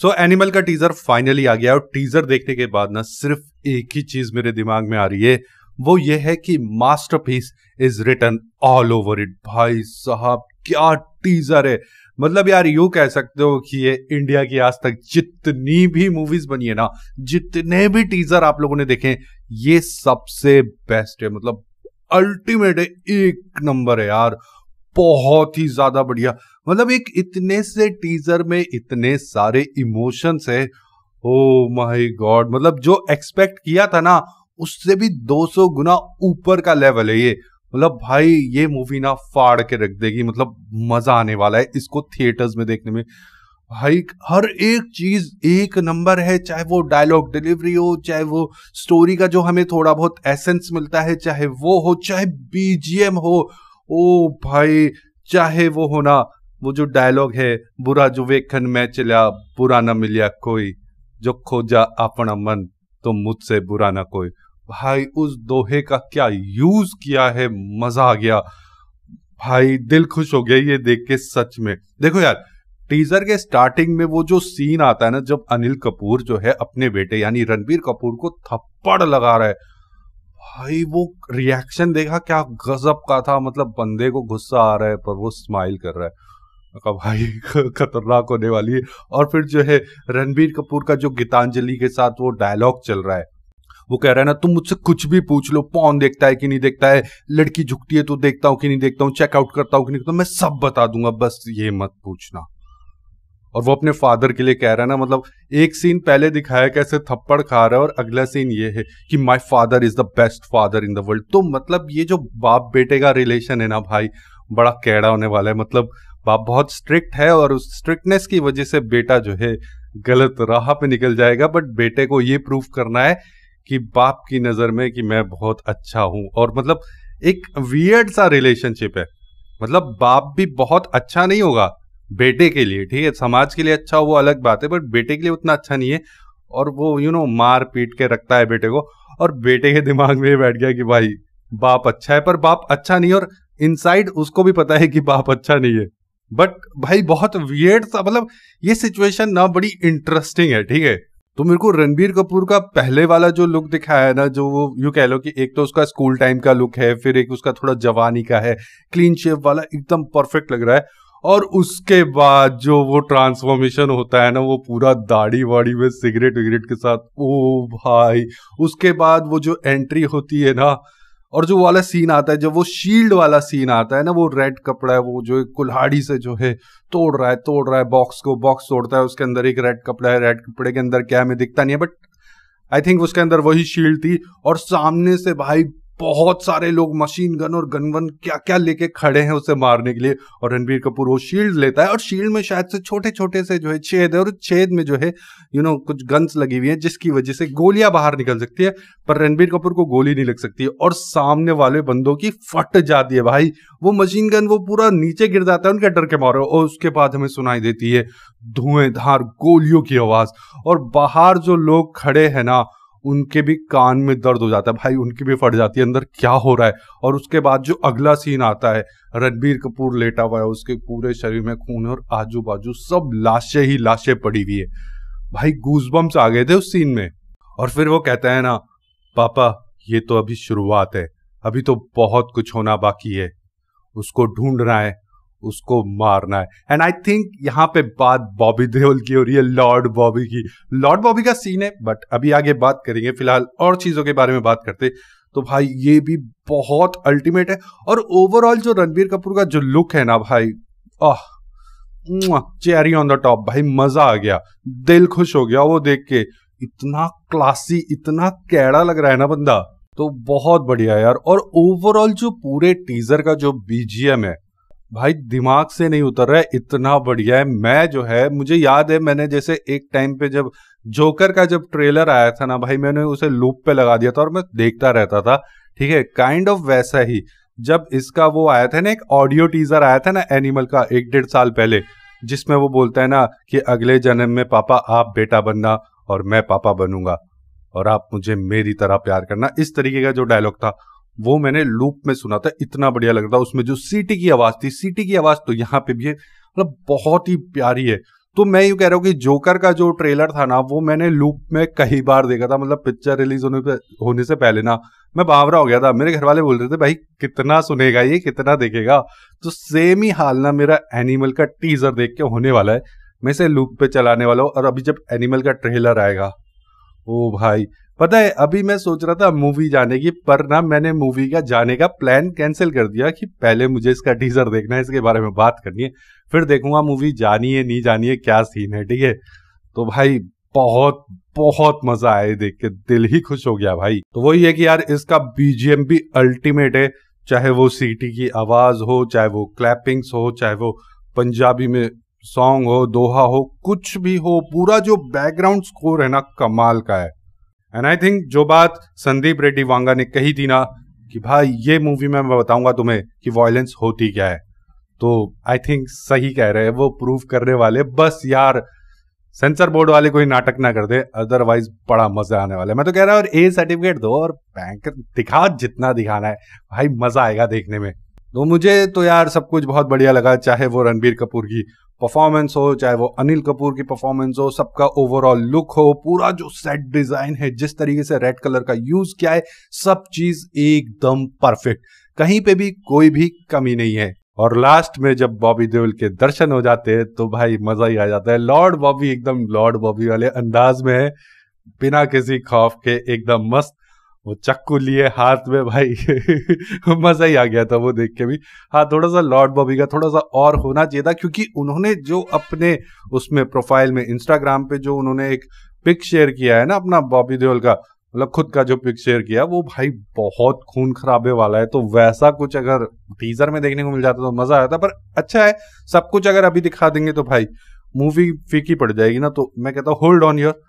सो एनिमल का teaser finally आ गया और टीजर देखने के बाद ना सिर्फ एक ही चीज मेरे दिमाग में आ रही है वो ये है कि masterpiece is return all over it भाई साहब क्या टीजर है मतलब यार यू कह सकते हो कि ये इंडिया की आज तक जितनी भी मूवीज बनी है ना जितने भी टीजर आप लोगों ने देखे ये सबसे बेस्ट है मतलब अल्टीमेट है एक नंबर है यार बहुत ही ज्यादा बढ़िया मतलब एक इतने से टीजर में इतने सारे इमोशंस है ओ माय गॉड मतलब जो एक्सपेक्ट किया था ना उससे भी 200 गुना ऊपर का लेवल है ये मतलब भाई ये मूवी ना फाड़ के रख देगी मतलब मजा आने वाला है इसको थिएटर्स में देखने में भाई हर एक चीज एक नंबर है चाहे वो डायलॉग डिलीवरी हो चाहे वो स्टोरी का जो हमें थोड़ा बहुत एसेंस मिलता है चाहे वो हो चाहे बीजीएम हो ओ भाई चाहे वो होना वो जो डायलॉग है बुरा जो वेखन मैं चलिया बुरा ना मिलिया कोई जो खोजा अपना मन तो मुझसे बुरा ना कोई भाई उस दोहे का क्या यूज किया है मजा आ गया भाई दिल खुश हो गया ये देख के सच में देखो यार टीजर के स्टार्टिंग में वो जो सीन आता है ना जब अनिल कपूर जो है अपने बेटे यानी रणबीर कपूर को थप्पड़ लगा रहा है भाई वो रिएक्शन देखा क्या गजब का था मतलब बंदे को गुस्सा आ रहा है पर वो स्माइल कर रहा है भाई खतरनाक होने वाली है और फिर जो है रणबीर कपूर का जो गीतांजलि के साथ वो डायलॉग चल रहा है वो कह रहा है ना तुम मुझसे कुछ भी पूछ लो पौन देखता है कि नहीं देखता है लड़की झुकती है तो देखता हूँ कि नहीं देखता हूँ चेकआउट करता हूँ कि नहीं करता मैं सब बता दूंगा बस ये मत पूछना और वो अपने फादर के लिए कह रहा है ना मतलब एक सीन पहले दिखाया कैसे थप्पड़ खा रहा है और अगला सीन ये है कि my father is the best father in the world तो मतलब ये जो बाप बेटे का रिलेशन है ना भाई बड़ा कैड़ा होने वाला है मतलब बाप बहुत स्ट्रिक्ट है और उस स्ट्रिक्टनेस की वजह से बेटा जो है गलत राह पे निकल जाएगा बट बेटे को ये प्रूफ करना है कि बाप की नज़र में कि मैं बहुत अच्छा हूँ और मतलब एक वियर्ड सा रिलेशनशिप है मतलब बाप भी बहुत अच्छा नहीं होगा बेटे के लिए ठीक है समाज के लिए अच्छा वो अलग बात है बट बेटे के लिए उतना अच्छा नहीं है और वो यू नो मार पीट के रखता है बेटे को और बेटे के दिमाग में बैठ गया कि भाई बाप अच्छा है पर बाप अच्छा नहीं और इनसाइड उसको भी पता है कि बाप अच्छा नहीं है बट भाई बहुत वियर्ड सा मतलब ये सिचुएशन ना बड़ी इंटरेस्टिंग है ठीक है तो मेरे को रणबीर कपूर का पहले वाला जो लुक दिखाया है ना जो वो यू कह लो कि एक तो उसका स्कूल टाइम का लुक है फिर एक उसका थोड़ा जवानी का है क्लीन शेप वाला एकदम परफेक्ट लग रहा है और उसके बाद जो वो ट्रांसफॉर्मेशन होता है ना वो पूरा दाढ़ी वाड़ी में सिगरेट विगरेट के साथ ओ भाई उसके बाद वो जो एंट्री होती है ना और जो वाला सीन आता है जब वो शील्ड वाला सीन आता है ना वो रेड कपड़ा है वो जो कुल्हाड़ी से जो है तोड़ रहा है तोड़ रहा है बॉक्स को बॉक्स तोड़ता है उसके अंदर एक रेड कपड़ा है रेड कपड़े के अंदर क्या हमें मैं दिखता नहीं है बट आई थिंक उसके अंदर वही शील्ड थी और सामने से भाई बहुत सारे लोग मशीन गन और गन वन क्या क्या लेके खड़े हैं उसे मारने के लिए और रणबीर कपूर वो शील्ड लेता है और शील्ड में शायद से छोटे छोटे से जो है छेद है और छेद में जो है यू नो कुछ गन्स लगी हुई है जिसकी वजह से गोलियां बाहर निकल सकती है पर रणबीर कपूर को गोली नहीं लग सकती और सामने वाले बंदों की फट जाती है भाई वो मशीन गन वो पूरा नीचे गिर जाता है उनके डर के मारे और उसके बाद हमें सुनाई देती है धुएंधार गोलियों की आवाज और बाहर जो लोग खड़े हैं ना उनके भी कान में दर्द हो जाता है भाई उनकी भी फट जाती है अंदर क्या हो रहा है और उसके बाद जो अगला सीन आता है रणबीर कपूर लेटा हुआ है उसके पूरे शरीर में खून है और आजू बाजू सब लाशें ही लाशें पड़ी हुई है भाई गूजबम्स आ गए थे उस सीन में और फिर वो कहता है ना पापा ये तो अभी शुरुआत है अभी तो बहुत कुछ होना बाकी है उसको ढूंढ रहा है उसको मारना है एंड आई थिंक यहाँ पे बात बॉबी देओल की हो रही है लॉर्ड बॉबी की लॉर्ड बॉबी का सीन है बट अभी आगे बात करेंगे फिलहाल और चीज़ों के बारे में बात करते तो भाई ये भी बहुत अल्टीमेट है और ओवरऑल जो रणबीर कपूर का जो लुक है ना भाई ah cherry on the top भाई मजा आ गया दिल खुश हो गया वो देख के इतना क्लासी इतना कैड़ा लग रहा है ना बंदा तो बहुत बढ़िया यार और ओवरऑल जो पूरे टीजर का जो बीजीएम है भाई दिमाग से नहीं उतर रहा है इतना बढ़िया है मैं जो है मुझे याद है मैंने जैसे एक टाइम पे जब जोकर का जब ट्रेलर आया था ना भाई मैंने उसे लूप पे लगा दिया था और मैं देखता रहता था ठीक है काइंड ऑफ वैसा ही जब इसका वो आया था ना एक ऑडियो टीजर आया था ना एनिमल का एक डेढ़ साल पहले जिसमें वो बोलता है ना कि अगले जन्म में पापा आप बेटा बनना और मैं पापा बनूंगा और आप मुझे मेरी तरह प्यार करना इस तरीके का जो डायलॉग था वो मैंने लूप में सुना था इतना बढ़िया लग रहा था उसमें जो सीटी की आवाज थी सीटी की आवाज तो यहाँ पे भी मतलब बहुत ही प्यारी है तो मैं यू कह रहा हूँ कि जोकर का जो ट्रेलर था ना वो मैंने लूप में कई बार देखा था मतलब पिक्चर रिलीज होने पे होने से पहले ना मैं बावरा हो गया था मेरे घर वाले बोल रहे थे भाई कितना सुनेगा ये कितना देखेगा तो सेम ही हाल ना मेरा एनिमल का टीजर देख के होने वाला है मैं इसे लूप पे चलाने वाला हूँ और अभी जब एनिमल का ट्रेलर आएगा ओ भाई पता है अभी मैं सोच रहा था मूवी जाने की पर ना मैंने मूवी का जाने का प्लान कैंसिल कर दिया कि पहले मुझे इसका टीजर देखना है इसके बारे में बात करनी है फिर देखूंगा मूवी जानी है नहीं जानी है क्या सीन है ठीक है तो भाई बहुत बहुत मजा आया देख के दिल ही खुश हो गया भाई तो वही है कि यार इसका बीजीएम भी अल्टीमेट है चाहे वो सीटी की आवाज हो चाहे वो क्लैपिंग्स हो चाहे वो पंजाबी में सॉन्ग हो दोहा हो कुछ भी हो पूरा जो बैकग्राउंड स्कोर है ना कमाल का है एंड आई थिंक जो बात संदीप रेड्डी वांगा ने कही थी ना कि भाई ये मूवी में मैं बताऊंगा तुम्हें कि वायलेंस होती क्या है तो आई थिंक सही कह रहे हैं वो प्रूव करने वाले बस यार सेंसर बोर्ड वाले कोई नाटक ना कर दे अदरवाइज बड़ा मजा आने वाला है मैं तो कह रहा हूँ और ए सर्टिफिकेट दो और बैंक दिखा जितना दिखाना है भाई मजा आएगा देखने में तो मुझे तो यार सब कुछ बहुत बढ़िया लगा चाहे वो रणबीर कपूर की परफॉर्मेंस हो चाहे वो अनिल कपूर की परफॉर्मेंस हो सबका ओवरऑल लुक हो पूरा जो सेट डिजाइन है जिस तरीके से रेड कलर का यूज किया है सब चीज एकदम परफेक्ट कहीं पे भी कोई भी कमी नहीं है और लास्ट में जब बॉबी देवल के दर्शन हो जाते हैं तो भाई मजा ही आ जाता है लॉर्ड बॉबी एकदम लॉर्ड बॉबी वाले अंदाज में है बिना किसी खौफ के एकदम मस्त वो चक्कू लिए हाथ में भाई मजा ही आ गया था वो देख के भी हाँ थोड़ा सा लॉर्ड बॉबी का थोड़ा सा और होना चाहिए था क्योंकि उन्होंने जो अपने उसमें प्रोफाइल में इंस्टाग्राम पे जो उन्होंने एक पिक शेयर किया है ना अपना बॉबी देओल का मतलब खुद का जो पिक शेयर किया वो भाई बहुत खून खराबे वाला है तो वैसा कुछ अगर टीजर में देखने को मिल जाता तो मजा आता पर अच्छा है सब कुछ अगर अभी दिखा देंगे तो भाई मूवी फीकी पड़ जाएगी ना तो मैं कहता हूँ hold on your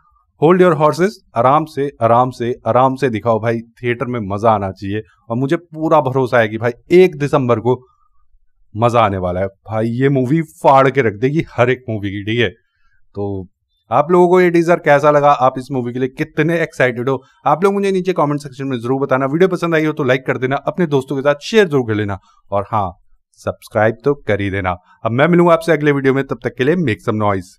hold your horses आराम से आराम से आराम से दिखाओ भाई थिएटर में मजा आना चाहिए और मुझे पूरा भरोसा है कि भाई एक दिसंबर को मजा आने वाला है भाई ये मूवी फाड़ के रख देगी हर एक मूवी की ठीक है तो आप लोगों को ये टीजर कैसा लगा आप इस मूवी के लिए कितने एक्साइटेड हो आप लोग मुझे नीचे कमेंट सेक्शन में जरूर बताना वीडियो पसंद आई हो तो लाइक कर देना अपने दोस्तों के साथ शेयर जरूर कर लेना और हाँ सब्सक्राइब तो कर ही देना अब मैं मिलूंगा आपसे अगले वीडियो में तब तक के लिए मेक सम नॉइज़